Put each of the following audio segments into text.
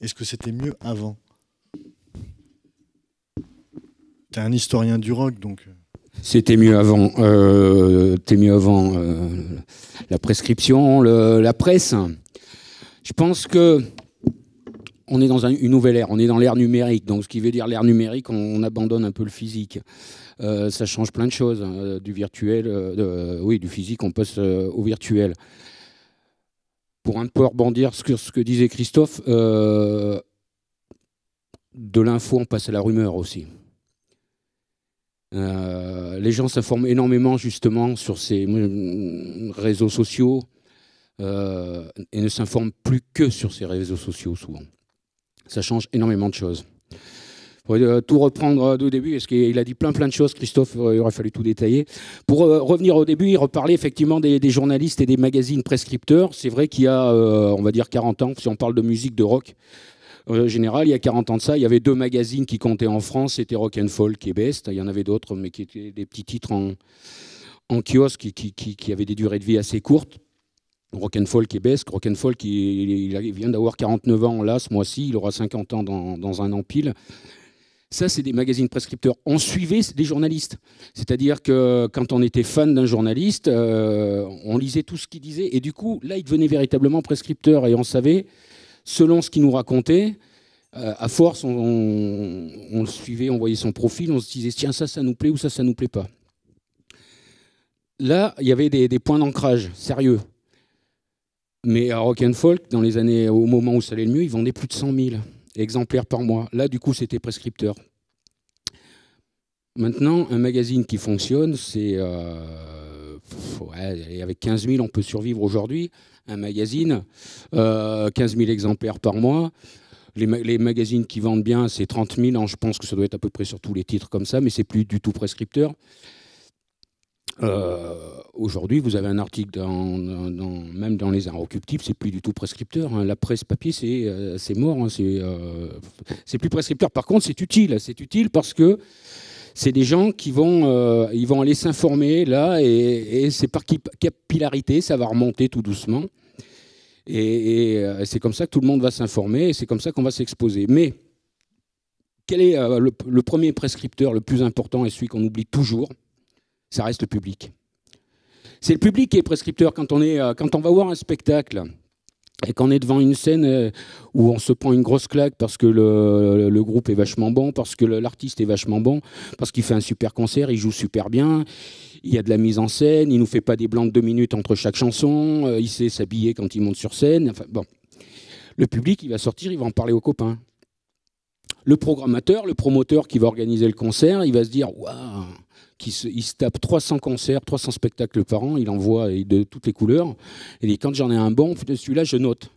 Est-ce que c'était mieux avant T'es un historien du rock, donc. Euh. C'était mieux avant. Euh, t'es mieux avant euh, la prescription, la presse. Je pense que on est dans une nouvelle ère. On est dans l'ère numérique. Donc, ce qui veut dire l'ère numérique, on, abandonne un peu le physique. ça change plein de choses. du virtuel, oui, du physique, on passe au virtuel pour un peu rebondir sur ce que disait Christophe, euh, de l'info, on passe à la rumeur aussi. Euh, les gens s'informent énormément justement sur ces réseaux sociaux euh, et ne s'informent plus que sur ces réseaux sociaux souvent. Ça change énormément de choses pour euh, tout reprendre au euh, début, parce qu'il a dit plein plein de choses, Christophe, euh, il aurait fallu tout détailler. Pour revenir au début, il reparlait effectivement des, journalistes et des magazines prescripteurs. C'est vrai qu'il y a, on va dire, 40 ans, si on parle de musique, de rock, en général, il y a 40 ans de ça, il y avait deux magazines qui comptaient en France, c'était Rock and Folk et Best. Il y en avait d'autres, mais qui étaient des petits titres en, kiosque qui, qui, avaient des durées de vie assez courtes. Rock and Folk et Best. Rock and Folk, il, vient d'avoir 49 ans là ce mois-ci, il aura 50 ans dans, dans un an pile. Ça, c'est des magazines prescripteurs. On suivait des journalistes. C'est-à-dire que quand on était fan d'un journaliste, euh, on lisait tout ce qu'il disait. Et du coup, là, il devenait véritablement prescripteur. Et on savait, selon ce qu'il nous racontait, euh, à force, on, le suivait, on voyait son profil, on se disait, tiens, ça, ça nous plaît ou ça, ça nous plaît pas. Là, il y avait des, points d'ancrage sérieux. Mais à Rock and Folk, dans les années, au moment où ça allait le mieux, ils vendaient plus de 100 000 exemplaires par mois. Là, du coup, c'était prescripteur. Maintenant, un magazine qui fonctionne, c'est... Euh, avec 15 000, on peut survivre aujourd'hui. Un magazine, 15 euh, 000 exemplaires par mois. Les, les magazines qui vendent bien, c'est 30 000. Hein, je pense que ça doit être à peu près sur tous les titres comme ça, mais c'est plus du tout prescripteur. Euh, aujourd'hui, vous avez un article, dans, dans, même dans les n'est c'est plus du tout prescripteur. Hein. La presse papier, c'est euh, mort, hein. euh, c'est plus prescripteur. Par contre, c'est utile, c'est utile parce que c'est des gens qui vont, ils vont aller s'informer là, et, c'est par capillarité, ça va remonter tout doucement. Et, c'est comme ça que tout le monde va s'informer, et c'est comme ça qu'on va s'exposer. Mais quel est le premier prescripteur le plus important et celui qu'on oublie toujours ça reste le public. C'est le public qui est prescripteur quand on, est, euh, quand on va voir un spectacle et qu'on est devant une scène euh, où on se prend une grosse claque parce que le, groupe est vachement bon, parce que l'artiste est vachement bon, parce qu'il fait un super concert, il joue super bien, il y a de la mise en scène, il nous fait pas des blancs de deux minutes entre chaque chanson, euh, il sait s'habiller quand il monte sur scène. Enfin bon, le public, il va sortir, il va en parler aux copains le programmateur, le promoteur qui va organiser le concert, il va se dire waouh, qui se, il se tape 300 concerts, 300 spectacles par an, il en voit de toutes les couleurs. Et il dit quand j'en ai un bon, celui-là je note.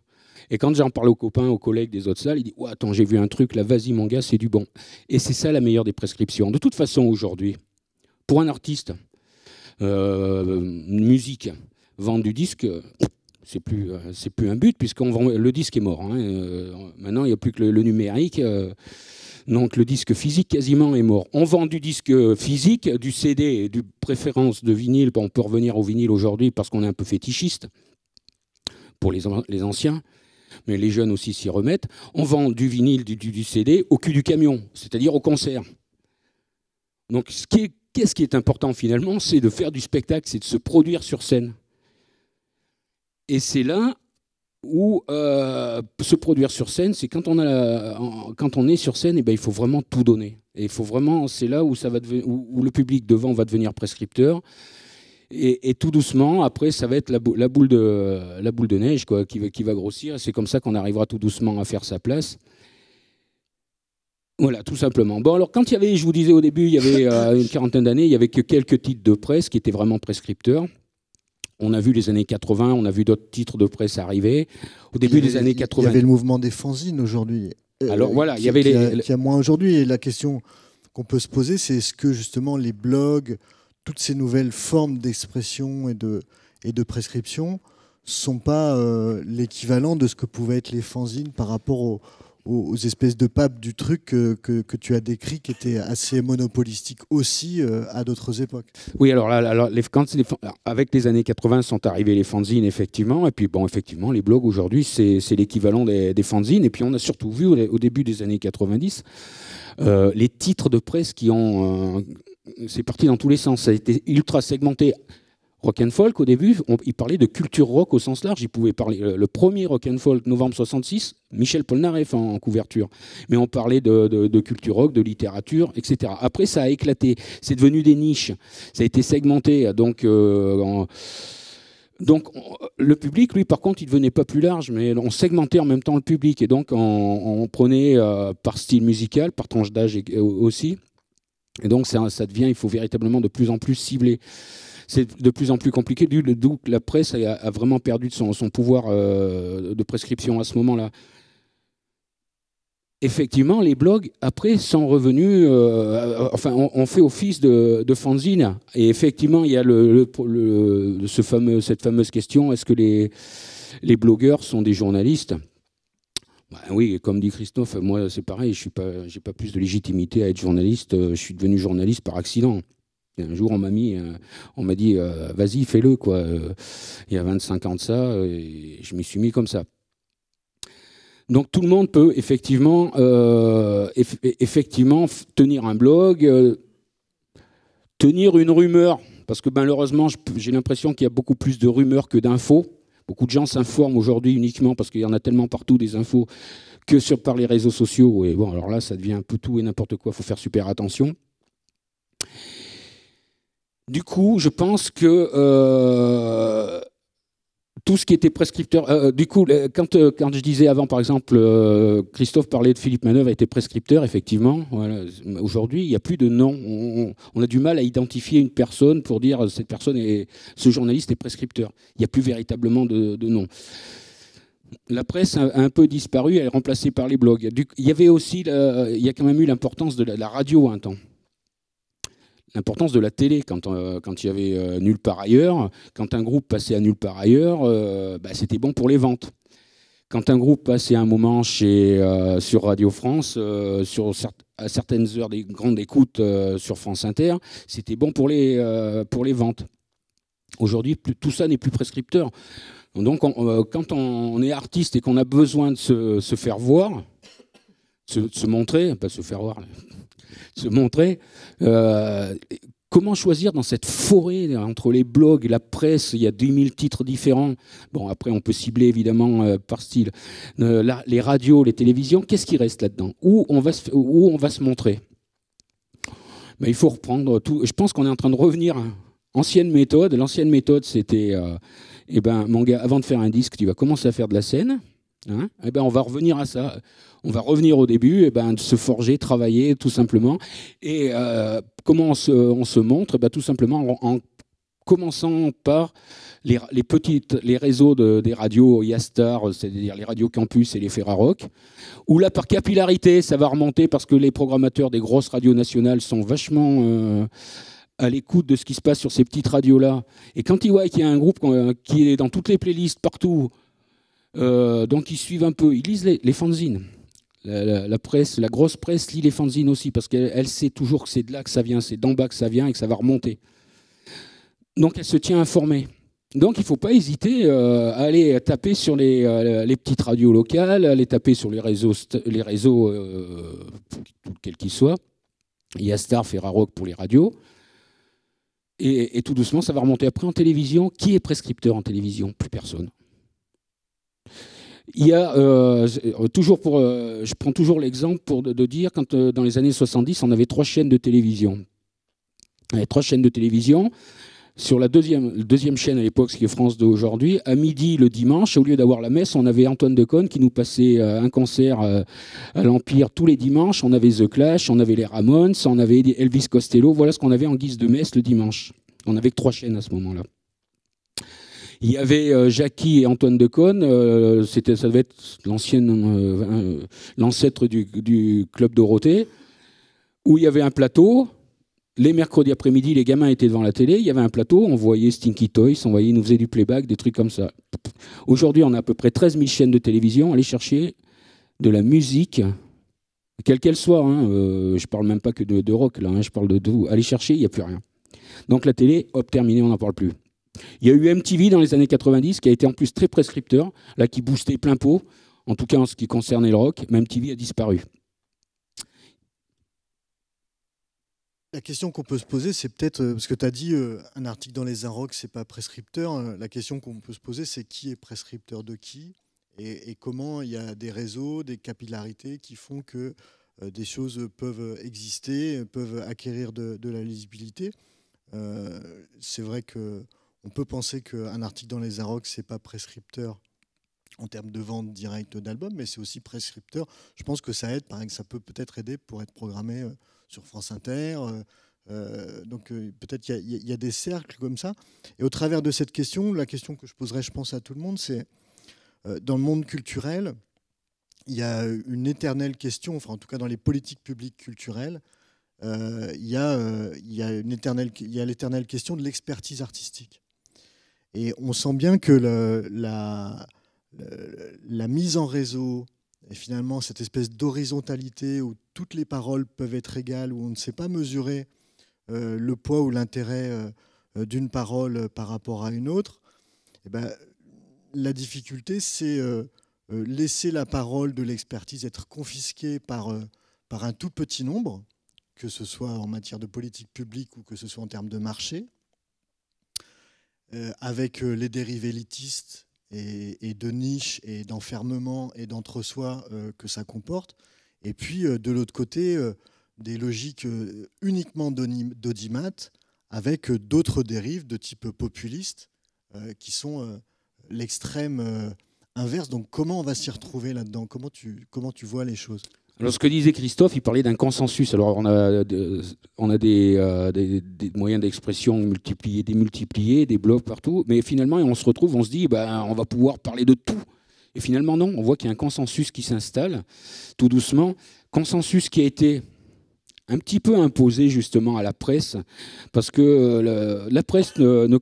Et quand j'en parle aux copains, aux collègues des autres salles, il dit attends, j'ai vu un truc là, vas-y mon gars, c'est du bon. Et c'est ça la meilleure des prescriptions. De toute façon, aujourd'hui, pour un artiste, une euh, musique, vendre du disque, c'est plus, euh, c'est plus un but, puisque le disque est mort. Hein, euh, maintenant, il n'y a plus que le, numérique. Euh, donc le disque physique quasiment est mort. On vend du disque physique, du CD du préférence de vinyle. On peut revenir au vinyle aujourd'hui parce qu'on est un peu fétichiste pour les, anciens, mais les jeunes aussi s'y remettent. On vend du vinyle, du, CD au cul du camion, c'est-à-dire au concert. Donc ce qui qu'est-ce qui est important finalement, c'est de faire du spectacle, c'est de se produire sur scène. Et c'est là où euh, se produire sur scène, c'est quand on a quand on est sur scène, et eh ben il faut vraiment tout donner. Et il faut vraiment, c'est là où ça va où, le public devant va devenir prescripteur. Et, tout doucement, après, ça va être la, boule, de, neige qui, va grossir. c'est comme ça qu'on arrivera tout doucement à faire sa place. Voilà, tout simplement. Bon, alors quand il y avait, je vous disais au début, il y avait euh, une quarantaine d'années, il y avait que quelques titres de presse qui étaient vraiment prescripteurs. On a vu les années 80, on a vu d'autres titres de presse arriver. Au début des années 80. Il y avait le mouvement des fanzines aujourd'hui. Euh, Alors voilà, il y avait les. Il a, moins aujourd'hui. Et la question qu'on peut se poser, c'est est-ce que justement les blogs, toutes ces nouvelles formes d'expression et de, et de prescription, sont pas euh, l'équivalent de ce que pouvaient être les fanzines par rapport aux aux, espèces de papes du truc que, que, tu as décrit, qui étaient assez monopolistiques aussi euh, à d'autres époques. Oui, alors, alors les, avec les années 80 sont arrivés les fanzines, effectivement, et puis bon, effectivement, les blogs aujourd'hui, c'est l'équivalent des, fanzines, et puis on a surtout vu au, début des années 90 euh, les titres de presse qui ont... Euh, c'est parti dans tous les sens, ça a été ultra segmenté rock au début, il parlait de culture rock au sens large. Il pouvait parler le, premier rock and novembre 66, Michel Polnareff hein, en, couverture. Mais on parlait de, culture rock, de littérature, etc. Après, ça a éclaté. C'est devenu des niches. Ça a été segmenté. Donc, euh, donc le public, lui, par contre, il ne devenait pas plus large, mais on segmentait en même temps le public. Et donc, on, prenait euh, par style musical, par tranche d'âge aussi. Et donc, ça, ça, devient, il faut véritablement de plus en plus cibler c'est de plus en plus compliqué. D'où la presse a, vraiment perdu son, pouvoir euh, de prescription à ce moment-là. Effectivement, les blogs, après, sont revenus. Euh, enfin, on, fait office de, fanzine. Et effectivement, il y a le, ce fameux, cette fameuse question est-ce que les, blogueurs sont des journalistes ben oui, comme dit Christophe, moi c'est pareil, je n'ai pas, pas plus de légitimité à être journaliste, euh, je suis devenu journaliste par accident un jour, on m'a mis, euh, on m'a dit, euh, vas-y, fais-le, quoi. Euh, il y a 25 ans de ça, et je m'y suis mis comme ça. Donc tout le monde peut effectivement, e-, effectivement tenir un blog, tenir une rumeur, parce que malheureusement, j'ai l'impression qu'il y a beaucoup plus de rumeurs que d'infos. Beaucoup de gens s'informent aujourd'hui uniquement parce qu'il y en a tellement partout des infos que sur par les réseaux sociaux. Et bon, alors là, ça devient un peu tout et n'importe quoi. Il faut faire super attention. Du coup, je pense que euh, tout ce qui était prescripteur. Euh, euh, du coup, quand, je disais avant, par exemple, Christophe parlait de Philippe Manœuvre était prescripteur, effectivement. Aujourd'hui, il n'y a plus de nom. On, a du mal à identifier une personne pour dire cette personne est, ce journaliste est prescripteur. Il n'y a plus véritablement de, de nom la presse a un peu disparu, elle est remplacée par les blogs. Il y avait aussi, il y a quand même eu l'importance de la radio à un temps l'importance de la télé quand, euh, il y avait euh, nulle part ailleurs. Quand un groupe passait à nulle part ailleurs, euh, bah, c'était bon pour les ventes. Quand un groupe passait un moment chez, sur Radio France, sur à certaines heures des grandes écoutes sur France Inter, c'était bon pour les, pour les ventes. Aujourd'hui, tout ça n'est plus prescripteur. Donc quand on, est artiste et qu'on a besoin de se, faire voir, se, se montrer, pas se faire voir, se montrer. Euh, comment choisir dans cette forêt entre les blogs, la presse, il y a 2000 titres différents. Bon, après, on peut cibler évidemment euh, par style. Euh, les radios, les télévisions, qu'est-ce qui reste là-dedans où, on va se, où on va se montrer Il faut reprendre tout. Je pense qu'on est en train de revenir à l'ancienne méthode. L'ancienne méthode, c'était eh ben, mon gars, avant de faire un disque, tu vas commencer à faire de la scène. Hein eh ben, on va revenir à ça. On va revenir au début, eh ben, se forger, travailler, tout simplement. Et euh, comment on se, montre eh ben, Tout simplement en, commençant par les, petites, les réseaux des radios Yastar, c'est-à-dire les radios Campus et les Ferrarock, Ou là, par capillarité, ça va remonter parce que les programmateurs des grosses radios nationales sont vachement... Euh, à l'écoute de ce qui se passe sur ces petites radios-là. Et quand ils voient qu'il y a un groupe euh, qui est dans toutes les playlists, partout, euh, donc ils suivent un peu, ils lisent les, fanzines. La, presse, la grosse presse lit les fanzines aussi parce qu'elle sait toujours que c'est de là que ça vient, c'est d'en bas que ça vient et que ça va remonter. Donc elle se tient informée. Donc il ne faut pas hésiter euh, à aller taper sur euh, les, petites radios locales, à aller taper sur les réseaux, les réseaux quels qu'ils soient. Il y a Star, pour les radios. et tout doucement, ça va remonter après en télévision. Qui est prescripteur en télévision Plus personne. Il y a euh, euh, toujours pour, euh, je prends toujours l'exemple pour de, dire quand dans les années 70, on avait trois chaînes de télévision. trois chaînes de télévision. Sur la deuxième, deuxième chaîne à l'époque, ce qui est France d'aujourd'hui. à midi le dimanche, au lieu d'avoir la messe, on avait Antoine de Decaune qui nous passait un concert à l'Empire tous les dimanches. On avait The Clash, on avait les Ramones, on avait Elvis Costello. Voilà ce qu'on avait en guise de messe le dimanche. On avait que trois chaînes à ce moment-là. Il y avait euh, Jackie et Antoine Decaune, euh, c'était, ça devait être l'ancienne, euh, l'ancêtre du, Club Dorothée, où il y avait un plateau, les mercredis après-midi, les gamins étaient devant la télé, il y avait un plateau, on voyait Stinky Toys, on voyait, ils nous faisait du playback, des trucs comme ça. Aujourd'hui, on a à peu près 13 000 chaînes de télévision. Allez chercher de la musique, quelle qu'elle soit. je hein, ne je parle même pas que de, rock, là, hein, je parle de tout. Allez chercher, il n'y a plus rien. Donc la télé, hop, terminé, on n'en parle plus. Il y a eu MTV dans les années 90 qui a été en plus très prescripteur, là qui boostait plein pot, en tout cas en ce qui concernait le rock, mais MTV a disparu. La question qu'on peut se poser, c'est peut-être, euh, parce que tu as dit euh, un article dans les Inrocks, c'est pas prescripteur. Euh, la question qu'on peut se poser, c'est qui est prescripteur de qui et, comment il y a des réseaux, des capillarités qui font que des choses peuvent exister, peuvent acquérir de, la lisibilité. c'est vrai que on peut penser qu'un article dans les Arocs, ce n'est pas prescripteur en termes de vente directe d'albums, mais c'est aussi prescripteur. Je pense que ça aide, pareil, ça peut peut-être aider pour être programmé euh, sur France Inter. Euh, euh, donc peut-être il y, a des cercles comme ça. Et au travers de cette question, la question que je poserai, je pense, à tout le monde, c'est dans le monde culturel, il y a une éternelle question, enfin en tout cas dans les politiques publiques culturelles, il y a l'éternelle question de l'expertise artistique. Et on sent bien que la, mise en réseau et finalement cette espèce d'horizontalité où toutes les paroles peuvent être égales, où on ne sait pas mesurer euh, le poids ou l'intérêt euh, d'une parole par rapport à une autre, eh ben, la difficulté, c'est euh, laisser la parole de l'expertise être confisquée par, par un tout petit nombre, que ce soit en matière de politique publique ou que ce soit en termes de marché. Euh, avec euh, les dérives élitistes et, de niche et d'enfermement et d'entre-soi euh, que ça comporte. Et puis, de l'autre côté, des logiques uniquement d'audimat avec d'autres dérives de type populiste qui sont l'extrême inverse. Donc, comment on va s'y retrouver là-dedans comment tu, comment tu vois les choses alors, ce que disait Christophe, il parlait d'un consensus. Alors, on a, on a euh, des, moyens d'expression multipliés, démultipliés, des blogs partout. Mais finalement, on se retrouve, on se dit, ben, on va pouvoir parler de tout. Et finalement, non. On voit qu'il y a un consensus qui s'installe, tout doucement. Consensus qui a été un petit peu imposé, justement, à la presse. Parce que euh, la presse ne,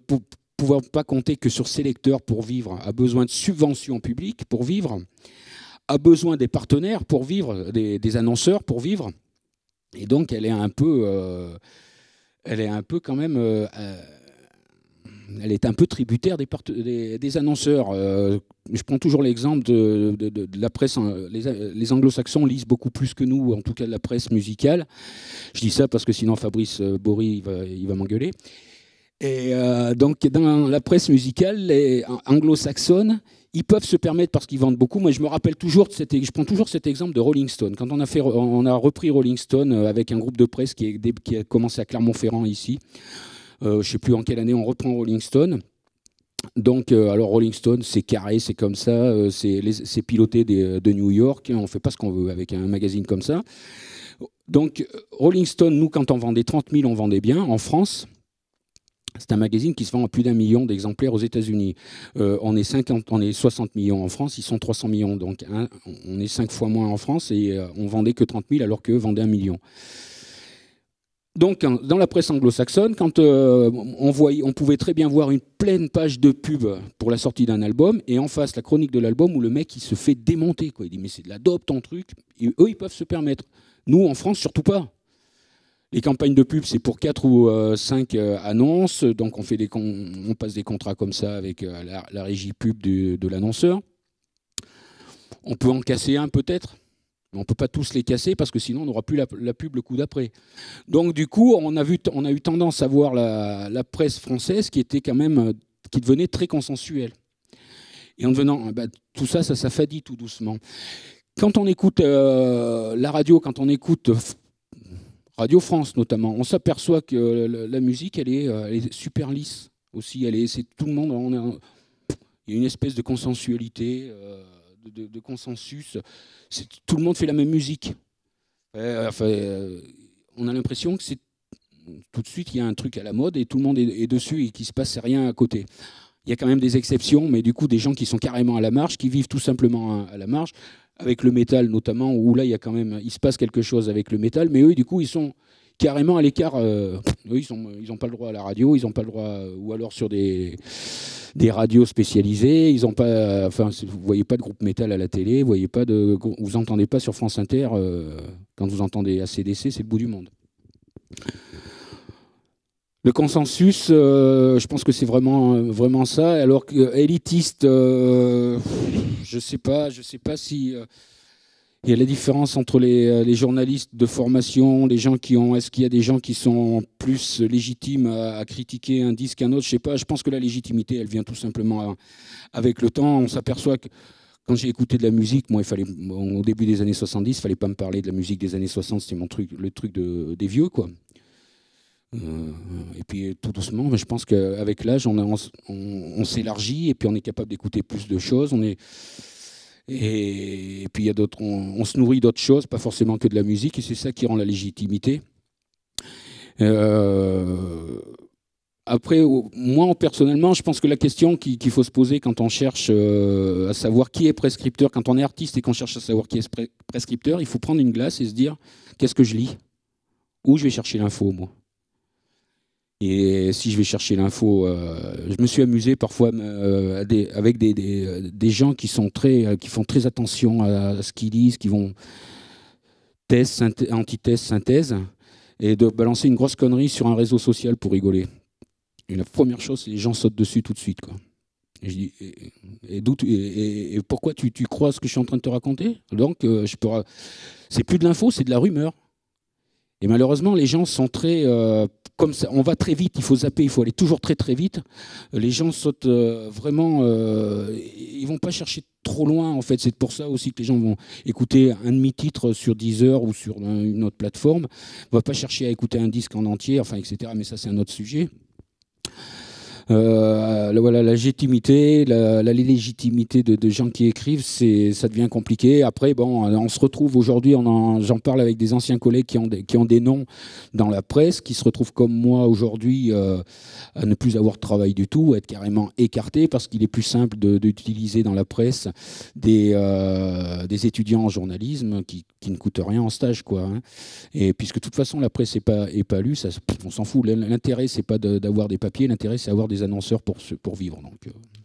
pouvant pas compter que sur ses lecteurs pour vivre, a besoin de subventions publiques pour vivre a besoin des partenaires pour vivre, des, annonceurs pour vivre. Et donc, elle est un peu, euh, elle est un peu quand même, euh, euh, elle est un peu tributaire des, annonceurs. je prends toujours l'exemple de, la presse. Hein, les, anglo-saxons lisent beaucoup plus que nous, en tout cas de la presse musicale. Je dis ça parce que sinon Fabrice Bory, il va, va m'engueuler. Et donc, dans la presse musicale anglo-saxonne, ils peuvent se permettre parce qu'ils vendent beaucoup. Moi, je me rappelle toujours, de je prends toujours cet exemple de Rolling Stone. Quand on a, fait, on a repris Rolling Stone euh, avec un groupe de presse qui, a commencé à Clermont-Ferrand ici, euh, je ne sais plus en quelle année on reprend Rolling Stone. Donc, euh, alors Rolling Stone, c'est carré, c'est comme ça, c'est piloté de New York, hein, on ne fait pas ce qu'on veut avec un magazine comme ça. Donc, Rolling Stone, nous, quand on vendait 30 000, on vendait bien en France. C'est un magazine qui se vend à plus d'un million d'exemplaires aux États-Unis. Euh, on, est 50, on est 60 millions en France, ils sont 300 millions. Donc hein, on est 5 fois moins en France et euh, on vendait que 30 000 alors qu'eux vendaient un million. Donc, dans la presse anglo-saxonne, quand euh, on, pouvait très bien voir une pleine page de pub pour la sortie d'un album, et en face, la chronique de l'album où le mec, il se fait démonter. Quoi. Il dit, mais c'est de la dope, ton truc. eux, ils peuvent se permettre. Nous, en France, surtout pas. Les campagnes de pub, c'est pour 4 ou 5 euh, euh, annonces. Donc, on, fait des on passe des contrats comme ça avec euh, la, régie pub de l'annonceur. On peut en casser un peut-être, mais on ne peut pas tous les casser parce que sinon, on n'aura plus la, pub le coup d'après. Donc, du coup, on a, vu, on a eu tendance à voir la, presse française qui était quand même qui devenait très consensuelle. Et en devenant, ah bah, tout ça, ça s'affadit tout doucement. Quand on écoute la radio, quand on écoute Radio France notamment, on s'aperçoit que euh, la musique, euh, elle est, super lisse aussi. Elle est, c'est tout le monde. il y a une espèce de consensualité, euh, de, consensus. tout le monde fait la même musique. on a l'impression que c'est tout de suite il y a un truc à la mode et tout le monde est, dessus et qu'il se passe rien à côté. Il y a quand même des exceptions, mais du coup des gens qui sont carrément à la marge, qui vivent tout simplement à la marge avec le métal notamment, où là, il y a quand même, il se passe quelque chose avec le métal, mais eux, du coup, ils sont carrément à l'écart. Euh, eux, ils n'ont ils pas le droit à la radio, ils n'ont pas le droit, ou alors sur des, des radios spécialisées, ils n'ont pas, enfin, vous voyez pas de groupe métal à la télé, vous voyez pas de, vous entendez pas sur France Inter, euh, quand vous entendez ACDC, c'est le bout du monde. Le consensus, euh, je pense que c'est vraiment, euh, vraiment ça. Alors que euh, élitiste, je sais pas, je sais pas si il y a la différence entre les, journalistes de formation, les gens qui ont, est-ce qu'il y a des gens qui sont plus légitimes à, critiquer un disque qu'un autre, je sais pas. Je pense que la légitimité, elle vient tout simplement avec le temps. On s'aperçoit que quand j'ai écouté de la musique, moi, il fallait, au début des années 70, il fallait pas me parler de la musique des années 60, c'était mon truc, le truc des vieux, quoi. Euh, euh, et puis euh, tout doucement, mais je pense qu'avec l'âge, on, on, s'élargit et puis on est capable d'écouter plus de choses. On est, et, puis il y a d'autres, on, se nourrit d'autres choses, pas forcément que de la musique, et c'est ça qui rend la légitimité. après, moi personnellement, je pense que la question qu'il faut se poser quand on cherche à savoir qui est prescripteur, quand on est artiste et qu'on cherche à savoir qui est prescripteur, il faut prendre une glace et se dire qu'est-ce que je lis Où je vais chercher l'info, moi et si je vais chercher l'info, euh, je me suis amusé parfois euh, avec des, gens qui, sont très, euh, qui font très attention à ce qu'ils disent, qui vont test, synthèse, antithèse, synthèse, et de balancer une grosse connerie sur un réseau social pour rigoler. Et la première chose, c'est les gens sautent dessus tout de suite. Quoi. Et, je dis, et, pourquoi tu, crois ce que je suis en train de te raconter Donc, je peux. C'est plus de l'info, c'est de la rumeur. Et malheureusement, les gens sont très... Euh, comme ça, on va très vite, il faut zapper, il faut aller toujours très très vite. Les gens sautent euh, vraiment... Euh, ils vont pas chercher trop loin, en fait. C'est pour ça aussi que les gens vont écouter un demi-titre sur Deezer ou sur une autre plateforme. On va pas chercher à écouter un disque en entier, enfin, etc. Mais ça, c'est un autre sujet. Euh, la, voilà, la légitimité, la, légitimité de, gens qui écrivent, c'est, ça devient compliqué. Après, bon, on se retrouve aujourd'hui, j'en parle avec des anciens collègues qui ont des, qui ont des noms dans la presse, qui se retrouvent comme moi aujourd'hui euh, à ne plus avoir de travail du tout, à être carrément écarté parce qu'il est plus simple d'utiliser dans la presse des, euh, des étudiants en journalisme qui, ne coûtent rien en stage, quoi. Hein. Et puisque de toute façon la presse n'est pas, est lue, on s'en fout. L'intérêt c'est pas d'avoir des papiers, l'intérêt c'est avoir des annonceurs pour, pour vivre. Donc, euh,